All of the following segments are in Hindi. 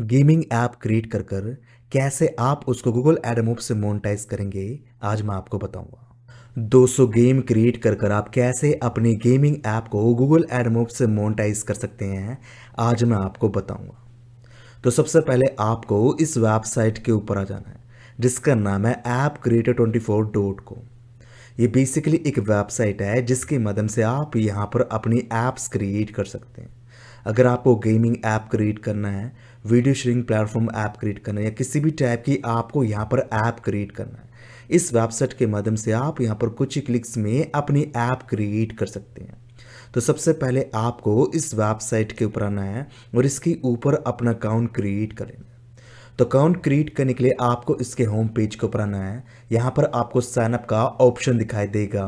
गेमिंग ऐप क्रिएट कर कर कैसे आप उसको गूगल एडमोप से मोनिटाइज करेंगे आज मैं आपको बताऊंगा 200 गेम क्रिएट कर कर आप कैसे अपने गेमिंग ऐप को गूगल एडमोप से मोनिटाइज कर सकते हैं आज मैं आपको बताऊंगा तो सबसे पहले आपको इस वेबसाइट के ऊपर आ जाना है जिसका नाम है app creator twenty four dot com ये बेसिकली एक वेबसाइट है जिसके माध्यम से आप यहाँ पर अपनी ऐप्स क्रिएट कर सकते हैं अगर आपको गेमिंग ऐप क्रिएट करना है video sharing platform app create करना है या किसी भी टाइप की आपको यहाँ पर ऐप क्रिएट करना है इस वेबसाइट के माध्यम से आप यहाँ पर कुछ ही क्लिक्स में अपनी ऐप क्रिएट कर सकते हैं तो सबसे पहले आपको इस वेबसाइट के ऊपर आना है और इसके ऊपर अपना अकाउंट क्रिएट कर लेना है तो अकाउंट क्रिएट करने के लिए आपको इसके होम पेज के ऊपर आना है यहाँ पर आपको साइनअप का ऑप्शन दिखाई देगा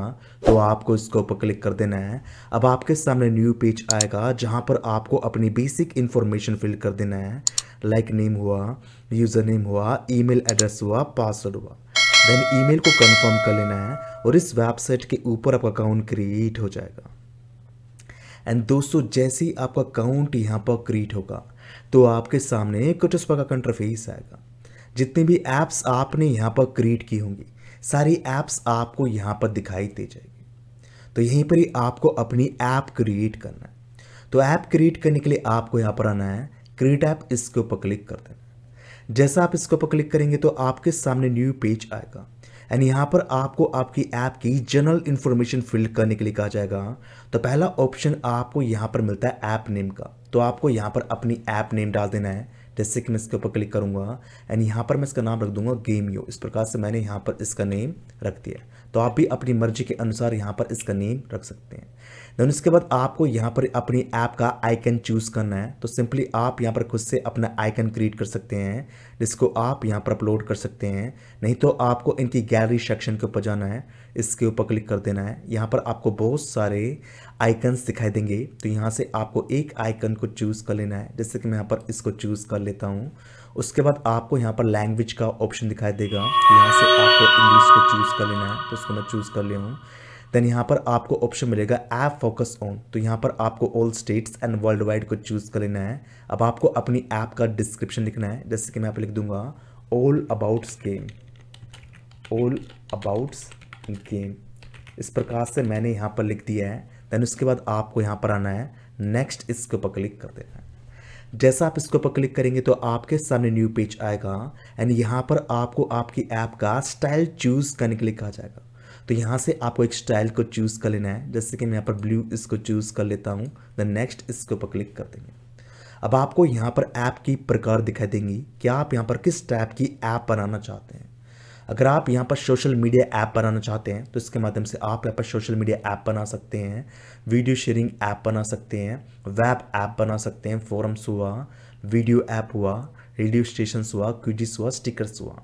तो आपको इसके ऊपर क्लिक कर देना है अब आपके सामने न्यू पेज आएगा जहाँ पर आपको अपनी बेसिक इन्फॉर्मेशन फिल कर देना है लाइक नेम हुआ यूज़र नेम हुआ ईमेल एड्रेस हुआ पासवर्ड हुआ देन ईमेल को कंफर्म कर लेना है और इस वेबसाइट के ऊपर आपका अकाउंट क्रिएट हो जाएगा एंड दोस्तों जैसे ही आपका अकाउंट यहाँ पर क्रिएट होगा तो आपके सामने कुछ उस प्रकार का इंटरफेस आएगा जितनी भी ऐप्स आपने यहाँ पर क्रिएट की होंगी सारी ऐप्स आपको यहाँ पर दिखाई दे जाएगी तो यहीं पर ही आपको अपनी ऐप क्रिएट करना है तो ऐप क्रिएट करने के लिए आपको यहाँ पर आना है क्रिएट ऐप इसके ऊपर क्लिक कर देना जैसा आप इसके ऊपर क्लिक करेंगे तो आपके सामने न्यू पेज आएगा एंड यहाँ पर आपको आपकी ऐप की जनरल इंफॉर्मेशन फिल करने के लिए कहा जाएगा तो पहला ऑप्शन आपको यहाँ पर मिलता है ऐप नेम का तो आपको यहाँ पर अपनी ऐप नेम डाल देना है जैसे कि मैं इसके ऊपर क्लिक करूँगा एंड यहाँ पर मैं इसका नाम रख दूंगा गेम यू इस प्रकार से मैंने यहाँ पर इसका नेम रख दिया तो आप भी अपनी मर्जी के अनुसार यहाँ पर इसका नेम रख सकते हैं देन उसके बाद आपको यहाँ पर अपनी ऐप का आइकन चूज़ करना है तो सिंपली आप यहाँ पर खुद से अपना आइकन क्रिएट कर सकते हैं जिसको आप यहाँ पर अपलोड कर सकते हैं नहीं तो आपको इनकी गैलरी सेक्शन के ऊपर जाना है इसके ऊपर क्लिक कर देना है यहाँ पर आपको बहुत सारे आइकन्स दिखाई देंगे तो यहाँ से आपको एक आइकन को चूज़ कर लेना है जैसे कि मैं यहाँ पर इसको चूज़ कर लेता हूँ उसके बाद आपको यहाँ पर लैंग्वेज का ऑप्शन दिखाई देगा तो यहाँ से आपको इंग्लिश को चूज़ कर लेना है तो उसको मैं चूज़ कर लिया हूँ देन यहाँ पर आपको ऑप्शन मिलेगा ऐप फोकस ऑन तो यहाँ पर आपको all states and world wide को चूज़ कर लेना है अब आपको अपनी ऐप का डिस्क्रिप्शन लिखना है जैसे कि मैं आप लिख दूंगा all abouts game all abouts okay इस प्रकार से मैंने यहाँ पर लिख दिया है देन उसके बाद आपको यहाँ पर आना है नेक्स्ट इसके ऊपर क्लिक कर देना है जैसा आप इसके ऊपर क्लिक करेंगे तो आपके सामने न्यू पेज आएगा एंड यहाँ पर आपको आपकी ऐप का स्टाइल चूज़ करने के लिए कहा जाएगा तो यहाँ से आपको एक स्टाइल को चूज़ कर लेना है जैसे कि मैं यहाँ पर ब्लू इसको चूज़ कर लेता हूँ देन नेक्स्ट इसके ऊपर क्लिक कर देंगे अब आपको यहाँ पर ऐप की प्रकार दिखाई देंगी कि आप यहाँ पर किस टाइप की ऐप बनाना चाहते हैं अगर आप यहाँ पर सोशल मीडिया ऐप बनाना चाहते हैं तो इसके माध्यम से आप यहाँ पर सोशल मीडिया ऐप बना सकते हैं वीडियो शेयरिंग ऐप बना सकते हैं वेब ऐप बना सकते हैं फोरम्स हुआ वीडियो ऐप हुआ रेडियो स्टेशन हुआ क्यूजिस हुआ स्टिकर्स हुआ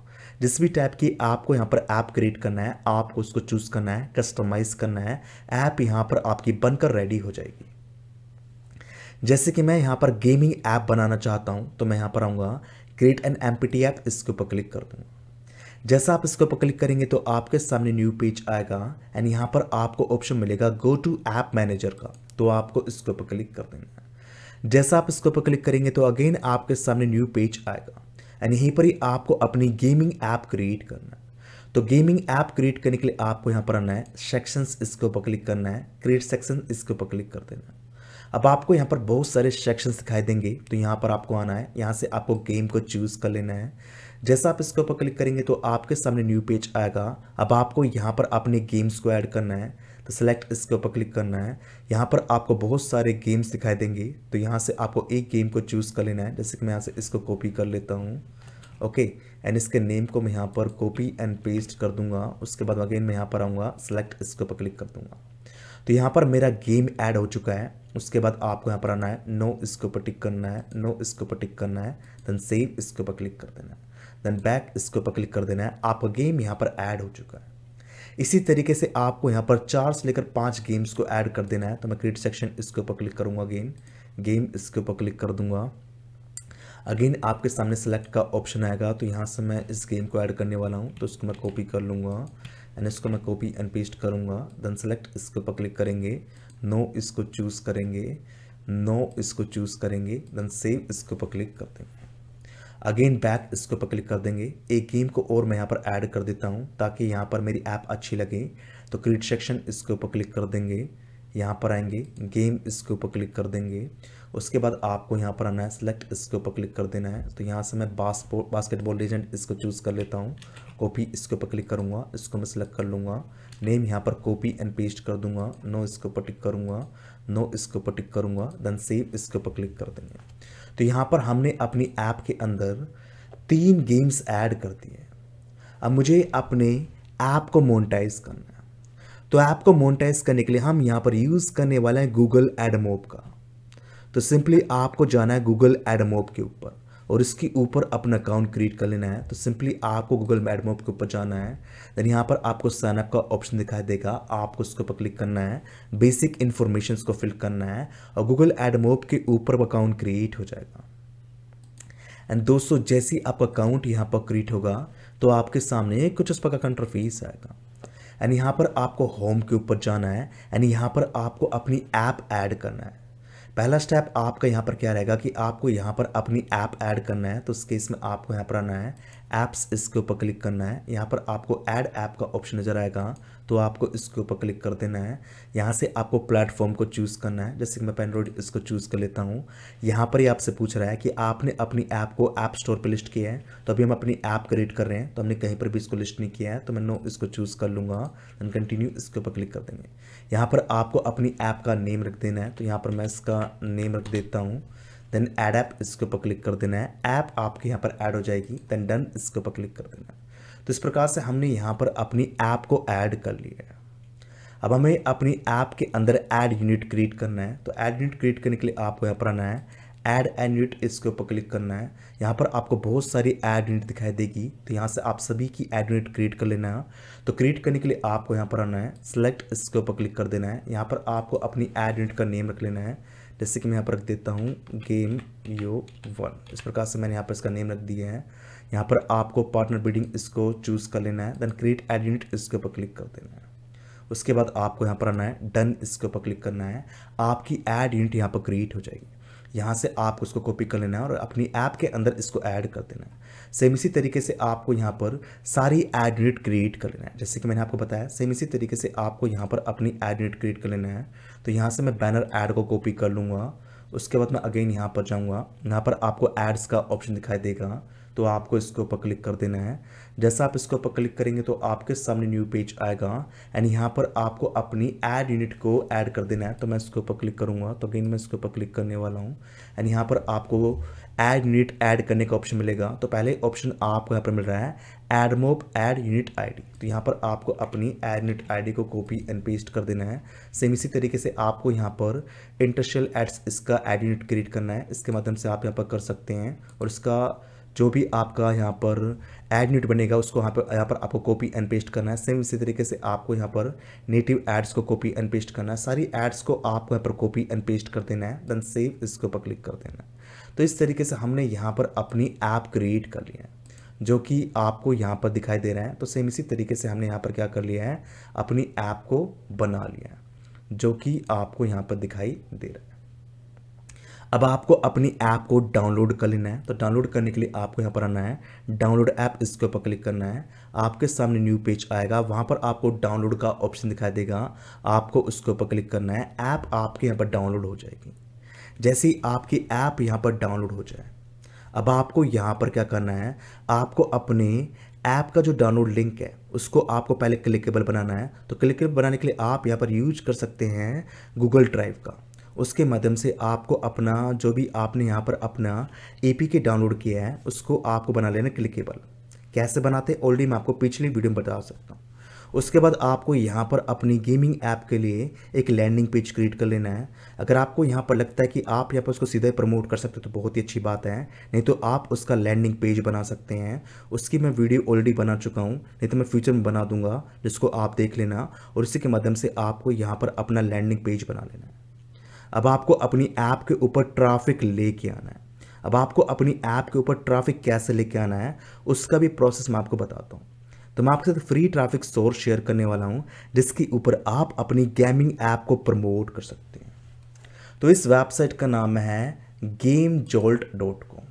जिस भी टाइप की आपको यहाँ पर ऐप क्रिएट करना है आपको उसको चूज़ करना है कस्टमाइज़ करना है ऐप यहाँ पर आपकी बनकर रेडी हो जाएगी जैसे कि मैं यहाँ पर गेमिंग ऐप बनाना चाहता हूँ तो मैं यहाँ पर आऊँगा create an empty app इसके ऊपर क्लिक कर दूँगा जैसा आप इसके ऊपर क्लिक करेंगे तो आपके सामने न्यू पेज आएगा एंड यहाँ पर आपको ऑप्शन मिलेगा गो टू ऐप मैनेजर का तो आपको इसके ऊपर क्लिक कर देना है जैसा आप इसके ऊपर क्लिक करेंगे तो अगेन आपके सामने न्यू पेज आएगा एंड यहीं पर ही आपको अपनी गेमिंग ऐप क्रिएट करना है तो गेमिंग ऐप क्रिएट करने के लिए आपको यहाँ पर आना है सेक्शंस इसके ऊपर क्लिक करना है क्रिएट सेक्शन इसके ऊपर क्लिक कर देना है अब आपको यहाँ पर बहुत सारे सेक्शंस दिखाई देंगे तो यहाँ पर आपको आना है यहाँ से आपको गेम को चूज़ कर लेना है जैसा आप इसके ऊपर क्लिक करेंगे तो आपके सामने न्यू पेज आएगा अब आपको यहाँ पर अपने गेम्स को ऐड करना है तो सेलेक्ट इसके ऊपर क्लिक करना है यहाँ पर आपको बहुत सारे गेम्स दिखाई देंगे तो यहाँ से आपको एक गेम को चूज़ कर लेना है जैसे कि मैं यहाँ से इसको कॉपी कर लेता हूँ ओके एंड इसके नेम को मैं यहाँ पर कॉपी एंड पेस्ट कर दूंगा उसके बाद अगेन मैं यहाँ पर आऊँगा सेलेक्ट इसके ऊपर क्लिक कर दूंगा तो यहाँ पर मेरा गेम ऐड हो चुका है उसके बाद आपको यहाँ पर आना है नो इसके ऊपर टिक करना है नो इसके ऊपर टिक करना है देन सेव इसके ऊपर क्लिक कर देना है देन बैक इसके ऊपर क्लिक कर देना है आपका गेम यहाँ पर ऐड हो चुका है इसी तरीके से आपको यहाँ पर चार से लेकर पाँच गेम्स को ऐड कर देना है तो मैं क्रिएट सेक्शन इसके ऊपर क्लिक करूँगा गेम गेम इसके ऊपर क्लिक कर दूंगा अगेन आपके सामने सेलेक्ट का ऑप्शन आएगा तो यहाँ से मैं इस गेम को ऐड करने वाला हूँ तो उसको मैं कॉपी कर लूँगा एंड इसको मैं कॉपी एंड पेस्ट करूँगा देन सेलेक्ट इसके ऊपर क्लिक करेंगे नो इसको चूज़ करेंगे नो इसको चूज़ करेंगे देन सेव इसके ऊपर क्लिक कर देंगे अगेन बैक इसके ऊपर क्लिक कर देंगे एक गेम को और मैं यहाँ पर ऐड कर देता हूँ ताकि यहाँ पर मेरी ऐप अच्छी लगे तो क्रिएट सेक्शन इसके ऊपर क्लिक कर देंगे यहाँ पर आएंगे गेम इसके ऊपर क्लिक कर देंगे उसके बाद आपको यहाँ पर आना है सेलेक्ट इसके ऊपर क्लिक कर देना है तो यहाँ से मैं बास्पोर्ट बास्केटबॉल लेजेंड इसको चूज़ कर लेता हूँ कॉपी इसके ऊपर क्लिक करूँगा इसको मैं सिलेक्ट कर लूँगा नेम यहाँ पर कॉपी एंड पेस्ट कर दूँगा नो इसके ऊपर टिक करूँगा नो इसके ऊपर टिक करूँगा देन सेव इसके ऊपर क्लिक कर देंगे तो यहाँ पर हमने अपनी ऐप के अंदर तीन गेम्स ऐड कर दिए अब मुझे अपने ऐप को मोनिटाइज करना है तो ऐप को मोनिटाइज करने के लिए हम यहाँ पर यूज़ करने वाले हैं गूगल एडमोप का तो सिंपली आपको जाना है गूगल एडमोप के ऊपर और इसके ऊपर अपना अकाउंट क्रिएट कर लेना है तो सिंपली आपको गूगल एडमोप के ऊपर जाना है देन यहाँ पर आपको साइनअप का ऑप्शन दिखाई देगा आपको उसके ऊपर क्लिक करना है बेसिक इन्फॉर्मेशन को फिल करना है और गूगल एडमोप के ऊपर अकाउंट क्रिएट हो जाएगा एंड दोस्तों जैसे आपका अकाउंट यहाँ पर क्रिएट होगा तो आपके सामने कुछ उस पर का कंट्रोफीस आएगा एंड यहाँ पर आपको होम के ऊपर जाना है एंड यहाँ पर आपको अपनी ऐप ऐड करना है पहला स्टेप आपका यहाँ पर क्या रहेगा कि आपको यहाँ पर अपनी ऐप ऐड करना है तो उस केस में आपको यहाँ पर आना है ऐप्स इसके ऊपर क्लिक करना है यहाँ पर आपको ऐड ऐप का ऑप्शन नज़र आएगा तो आपको इसके ऊपर क्लिक कर देना है यहाँ से आपको प्लेटफॉर्म को चूज़ करना है जैसे कि मैं पेनरोड इसको चूज़ कर लेता हूँ यहाँ पर ही आपसे पूछ रहा है कि आपने अपनी ऐप को ऐप स्टोर पर लिस्ट किया है तो अभी हम अपनी ऐप क्रिएट कर रहे हैं तो हमने कहीं पर भी इसको लिस्ट नहीं किया है तो मैं नो इसको चूज़ कर लूँगा एन कंटिन्यू इसके ऊपर क्लिक कर देंगे यहाँ पर आपको अपनी ऐप का नेम रख देना है तो यहाँ पर मैं इसका नेम रख देता हूँ देन ऐड ऐप इसके ऊपर क्लिक कर देना है ऐप आपके यहाँ पर ऐड हो जाएगी देन डन इसके ऊपर क्लिक कर देना है तो इस प्रकार से हमने यहाँ पर अपनी ऐप को ऐड कर लिया है अब हमें अपनी ऐप के अंदर ऐड यूनिट क्रिएट करना है तो ऐड यूनिट क्रिएट करने के लिए आपको यहाँ पर आना है ऐड एड यूनिट इसके ऊपर क्लिक करना है यहाँ पर आपको बहुत सारी ऐड यूनिट दिखाई देगी तो यहाँ से आप सभी की ऐड यूनिट क्रिएट कर लेना है तो क्रिएट करने के लिए आपको यहाँ पर आना है सेलेक्ट इसके ऊपर क्लिक कर देना है यहाँ पर आपको अपनी ऐड यूनिट का नेम रख लेना है जैसे कि मैं यहाँ पर रख देता हूँ गेम यो वन इस प्रकार से मैंने यहाँ पर इसका नेम रख दिया है यहाँ पर आपको पार्टनर बिल्डिंग इसको चूज़ कर लेना है देन क्रिएट एड यूनिट इसके ऊपर क्लिक कर देना है उसके बाद आपको यहाँ पर आना है डन इसके ऊपर क्लिक करना है आपकी एड यूनिट यहाँ पर क्रिएट हो जाएगी यहाँ से आप उसको कॉपी कर लेना है और अपनी ऐप के अंदर इसको ऐड कर देना है सेम इसी तरीके से आपको यहाँ पर सारी एड यूनिट क्रिएट कर लेना है जैसे कि मैंने आपको बताया सेम इसी तरीके से आपको यहाँ पर अपनी एड यूनिट क्रिएट कर लेना है तो यहाँ से मैं बैनर ऐड को कॉपी कर लूँगा उसके बाद मैं अगेन यहाँ पर जाऊँगा यहाँ पर आपको एड्स का ऑप्शन दिखाई देगा तो आपको इसके ऊपर क्लिक कर देना है जैसा आप इसके ऊपर क्लिक करेंगे तो आपके सामने न्यू पेज आएगा एंड यहाँ पर आपको अपनी ऐड यूनिट को ऐड कर देना है तो मैं इसके ऊपर क्लिक करूँगा तो अगेन मैं इसके ऊपर क्लिक करने वाला हूँ एंड यहाँ पर आपको ऐड यूनिट ऐड करने का ऑप्शन मिलेगा तो पहले ऑप्शन आपको यहाँ पर मिल रहा है AdMob ad unit ID तो यहाँ पर आपको अपनी एड यूनिट आईडी को कॉपी एंड पेस्ट कर देना है सेम इसी तरीके से आपको यहाँ पर इंटरशियल एड्स इसका एड यूनिट क्रिएट करना है इसके माध्यम से आप यहाँ पर कर सकते हैं और इसका जो भी आपका यहाँ पर एड न्यूट बनेगा उसको यहाँ पर यहाँ पर आपको कॉपी एंड पेस्ट करना है सेम इसी तरीके से आपको यहाँ पर नेटिव एड्स को कॉपी एंड पेस्ट करना है सारी एड्स को आपको यहाँ पर कॉपी एंड पेस्ट कर देना है देन सेव इसके ऊपर क्लिक कर देना है तो इस तरीके से हमने यहाँ पर अपनी ऐप क्रिएट कर लिया है जो कि आपको यहाँ पर दिखाई दे रहा है तो सेम इसी तरीके से हमने यहाँ पर क्या कर लिया है अपनी ऐप को बना लिया है जो कि आपको यहाँ पर दिखाई दे रहा है अब आपको अपनी ऐप को डाउनलोड कर लेना है तो डाउनलोड करने के लिए आपको यहाँ पर आना है डाउनलोड ऐप इसके ऊपर क्लिक करना है आपके सामने न्यू पेज आएगा वहाँ पर आपको डाउनलोड का ऑप्शन दिखाई देगा आपको उसके ऊपर क्लिक करना है ऐप आपके यहाँ पर डाउनलोड हो जाएगी जैसे ही आपकी ऐप यहाँ पर डाउनलोड हो जाए अब आपको यहाँ पर क्या करना है आपको अपने ऐप का जो डाउनलोड लिंक है उसको आपको पहले क्लिकेबल बनाना है तो क्लिकेबल बनाने के लिए आप यहाँ पर यूज कर सकते हैं गूगल ड्राइव का उसके माध्यम से आपको अपना जो भी आपने यहाँ पर अपना ए के डाउनलोड किया है उसको आपको बना लेना क्लिकेबल कैसे बनाते हैं ऑलरेडी मैं आपको पिछली वीडियो में बता सकता हूँ उसके बाद आपको यहाँ पर अपनी गेमिंग ऐप के लिए एक लैंडिंग पेज क्रिएट कर लेना है अगर आपको यहाँ पर लगता है कि आप यहाँ पर उसको सीधा प्रमोट कर सकते हो तो बहुत ही अच्छी बात है नहीं तो आप उसका लैंडिंग पेज बना सकते हैं उसकी मैं वीडियो ऑलरेडी बना चुका हूँ नहीं तो मैं फ्यूचर में बना दूंगा जिसको आप देख लेना और इसी के माध्यम से आपको यहाँ पर अपना लैंडिंग पेज बना लेना है अब आपको अपनी ऐप के ऊपर ट्रैफिक लेके आना है अब आपको अपनी ऐप के ऊपर ट्रैफिक कैसे लेके आना है उसका भी प्रोसेस मैं आपको बताता हूँ तो मैं आपके साथ फ्री ट्रैफिक सोर्स शेयर करने वाला हूँ जिसके ऊपर आप अपनी गेमिंग ऐप को प्रमोट कर सकते हैं तो इस वेबसाइट का नाम है गेम जोल्ट डॉट कॉम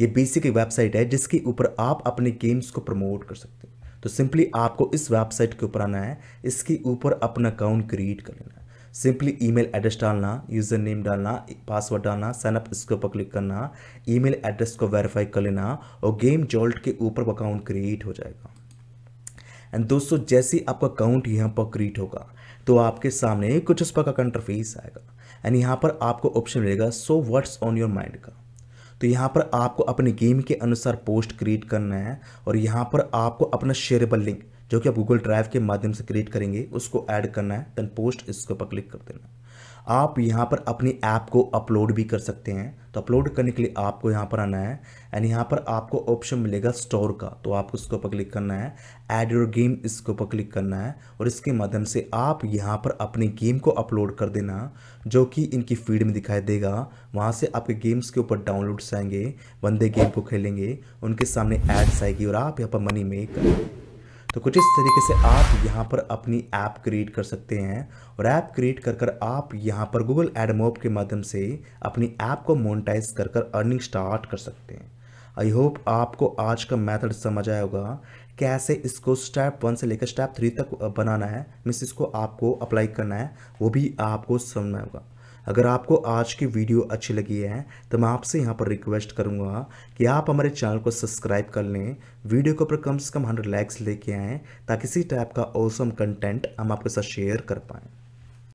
ये बेसिक वेबसाइट है जिसके ऊपर आप अपने गेम्स को प्रमोट कर सकते हैं तो सिंपली आपको इस वेबसाइट के ऊपर आना है इसके ऊपर अपना अकाउंट क्रिएट कर लेना है सिंपली ईमेल एड्रेस डालना यूज़र नेम डालना पासवर्ड डालना सैनअप इसके ऊपर क्लिक करना ईमेल एड्रेस को वेरीफाई कर लेना और गेम जॉल्ट के ऊपर अकाउंट क्रिएट हो जाएगा एंड दोस्तों जैसे आपका अकाउंट यहाँ पर क्रिएट होगा तो आपके सामने कुछ उस पर का कंट्रफेस आएगा एंड यहाँ पर आपको ऑप्शन मिलेगा so words on your mind का तो यहाँ पर आपको अपने गेम के अनुसार पोस्ट क्रिएट करना है और यहाँ पर आपको अपना शेयरेबल लिंक जो कि आप गूगल ड्राइव के माध्यम से क्रिएट करेंगे उसको ऐड करना है देन पोस्ट इसके ऊपर क्लिक कर देना आप यहाँ पर अपनी ऐप को अपलोड भी कर सकते हैं तो अपलोड करने के लिए आपको यहाँ पर आना है एंड यहाँ पर आपको ऑप्शन मिलेगा स्टोर का तो आपको इसके ऊपर क्लिक करना है एड योर गेम इसके ऊपर क्लिक करना है और इसके माध्यम से आप यहाँ पर अपनी गेम को अपलोड कर देना जो कि इनकी फीड में दिखाई देगा वहाँ से आपके गेम्स के ऊपर डाउनलोड्स आएंगे बंदे गेम को खेलेंगे उनके सामने एड्स आएगी और आप यहाँ पर मनी मेक तो कुछ इस तरीके से आप यहाँ पर अपनी ऐप क्रिएट कर सकते हैं और ऐप क्रिएट कर कर आप यहाँ पर गूगल एडमोब के माध्यम से अपनी ऐप को मोनिटाइज कर कर अर्निंग स्टार्ट कर सकते हैं आई होप आपको आज का मेथड समझ आया होगा कैसे इसको स्टेप वन से लेकर स्टेप थ्री तक बनाना है मीन्स इसको आपको अप्लाई करना है वो भी आपको समझना होगा अगर आपको आज की वीडियो अच्छी लगी है तो मैं आपसे यहाँ पर रिक्वेस्ट करूँगा कि आप हमारे चैनल को सब्सक्राइब कर लें वीडियो के ऊपर कम से कम हंड्रेड लाइक्स लेके आएँ ताकि इसी टाइप का औसम कंटेंट हम आपके साथ शेयर कर पाएँ